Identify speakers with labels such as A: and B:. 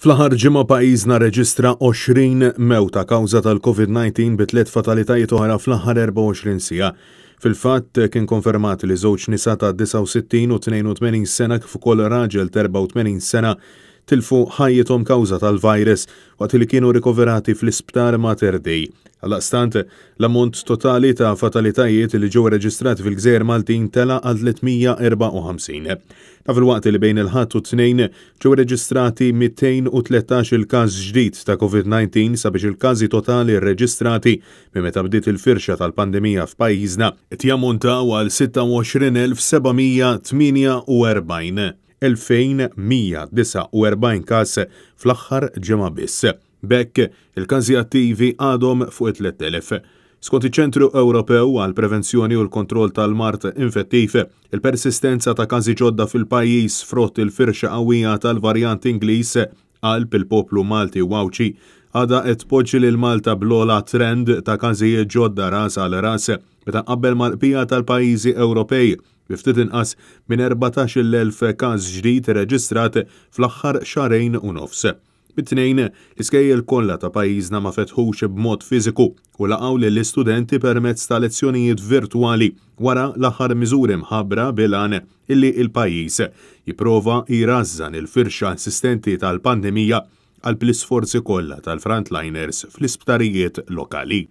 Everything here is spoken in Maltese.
A: Fl-ħar ġimma pajizna reġistra 20 mewta kawza tal-COVID-19 tliet fatalitajiet oħra fl aħħar 24 sija. Fil-fatt kien konfermat li żewġ nisa ta' 69 u 82 sena kif ukoll raġel 84 sena tilfu ħajjithom kawża tal-virus waqt li kienu rikoverati fl-isptar Materdej. Għal-stant, l-ammont totali ta' fatalitajiet li ġew reġistrat fil-gżer Maltin tela għal 354. Ta' fil-waqt li bejn il ħat u tnejn ġew reġistrati 213 il-każ ġdid ta' COVID-19 sabiex il-każi totali reġistrati minn meta bdiet il-firxa tal-pandemija f'pajjiżna tjamontaw għal 26748. 2149 kas fl-aħħar ġemma biss. Bekk il-każi attivi għadhom fuq 3000. Skont iċ-Ċentru Ewropew għal Prevenzjoni u l-Kontroll tal-Mart Infettiv, il-persistenza ta' każi ġodda fil-pajjiż frott il-firxa qawwija tal-varjant Ingliż qalb il-poplu Malti wawċi għada qed poġġi lil Malta blola trend ta' każijiet ġodda ras għal ras meta qabbel mal-qbija tal-pajjiżi Ewropej biftit inqas minn 14,000 każ ġdid reġistrat fl-aħħar xarejn u nofs. Bit-tnejn, l-iskejjel kollha ta' pajjiżna ma fetħux b'mod fiżiku u laqgħu lill istudenti permezz ta' lezzjonijiet virtwali wara l-aħħar miżuri mħabbra bilan illi il-pajjiż jipprova jirażżan il-firxa assistenti tal-pandemija għal plisforzi isforzi kollha tal-frontliners fl-isptarijiet lokali.